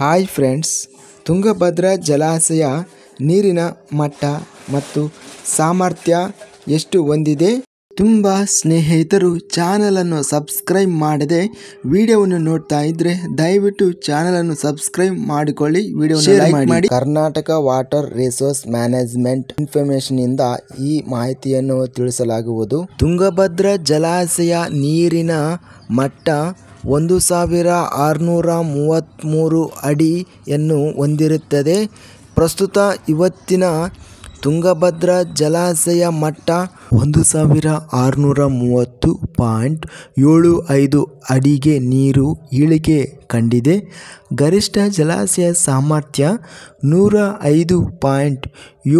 Hi friends Tungabhadra ಜಲಾಶಯ ನೀರಿನ ಮಟ್ಟ ಮತ್ತು ಸಾಮರ್ಥ್ಯ ಎಷ್ಟು ಹೊಂದಿದೆ ತುಂಬ ಸ್ನೇಹಿತರು ಚಾನಲನ್ನು ಸಬ್ಸ್ಕ್ರೈಬ್ ಮಾಡದೆ ವಿಡಿಯೋವನ್ನು ನೋಡ್ತಾ ಇದ್ರೆ ದಯವಿಟ್ಟು ಚಾನಲನ್ನು ಸಬ್ಸ್ಕ್ರೈಬ್ ಮಾಡಿಕೊಳ್ಳಿ ವಿಡಿಯೋ ಮಾಡಿ Karnataka water resource management information ಇಂದ ಈ ಮಾಹಿತಿಯನ್ನು ತಿಳಿಸಲಾಗುವುದು ತುಂಗಭದ್ರಾ ಜಲಾಶಯ ನೀರಿನ ಮಟ್ಟ ಒಂದು ಸಾವಿರ ಆರುನೂರ ಮೂವತ್ತ್ಮೂರು ಅಡಿಯನ್ನು ಹೊಂದಿರುತ್ತದೆ ಪ್ರಸ್ತುತ ಇವತ್ತಿನ ತುಂಗಭದ್ರಾ ಜಲಾಶಯ ಮಟ್ಟ ಒಂದು ಸಾವಿರ ಆರುನೂರ ಮೂವತ್ತು ಪಾಯಿಂಟ್ ಏಳು ಐದು ಅಡಿಗೆ ನೀರು ಇಳಿಕೆ ಕಂಡಿದೆ ಗರಿಷ್ಠ ಜಲಾಶಯ ಸಾಮರ್ಥ್ಯ ನೂರ ಐದು ಪಾಯಿಂಟ್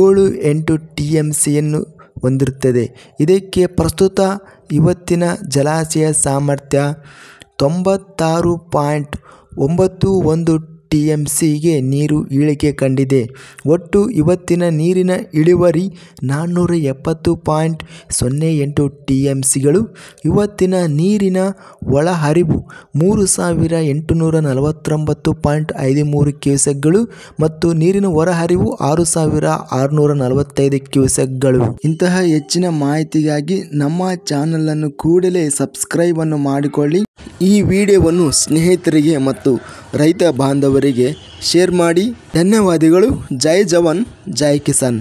ಏಳು ಎಂಟು ಟಿ ಎಮ್ ಸಿಯನ್ನು ಹೊಂದಿರುತ್ತದೆ ಇದಕ್ಕೆ ಪ್ರಸ್ತುತ ಇವತ್ತಿನ ಜಲಾಶಯ ಸಾಮರ್ಥ್ಯ ತೊಂಬತ್ತಾರು ಪಾಯಿಂಟ್ ಒಂಬತ್ತು ಒಂದು ಟಿಎಂಸಿಗೆ ನೀರು ಇಳಿಕೆ ಕಂಡಿದೆ. ಒಟ್ಟು ಇವತ್ತಿನ ನೀರಿನ ಇಳುವರಿ ನಾನ್ನೂರ ಎಪ್ಪತ್ತು ಪಾಯಿಂಟ್ ಸೊನ್ನೆ ಎಂಟು ಟಿ ಸಿಗಳು ಇವತ್ತಿನ ನೀರಿನ ಒಳಹರಿವು ಮೂರು ಸಾವಿರ ಎಂಟುನೂರ ನಲವತ್ತೊಂಬತ್ತು ಪಾಯಿಂಟ್ ಐದು ಮೂರು ಕ್ಯೂಸೆಕ್ಗಳು ಮತ್ತು ನೀರಿನ ಹೊರಹರಿವು ಆರು ಸಾವಿರ ಆರುನೂರ ನಲವತ್ತೈದು ಕ್ಯೂಸೆಕ್ಗಳು. ಇಂತಹ ಹೆಚ್ಚಿನ ಮಾಹಿತಿಗಾಗಿ ನಮ್ಮ ಚಾನಲನ್ನು ಕೂಡಲೇ ಸಬ್ಸ್ಕ್ರೈಬನ್ನು ಮಾಡಿಕೊಳ್ಳಿ. ಈ ವಿಡಿಯೋವನ್ನು ಸ್ನೇಹಿತರಿಗೆ ಮತ್ತು ರೈತ ಬಾಂಧವರಿಗೆ ಶೇರ್ ಮಾಡಿ ಧನ್ಯವಾದಗಳು ಜೈ ಜವಾನ್ ಜೈ ಕಿಸಾನ್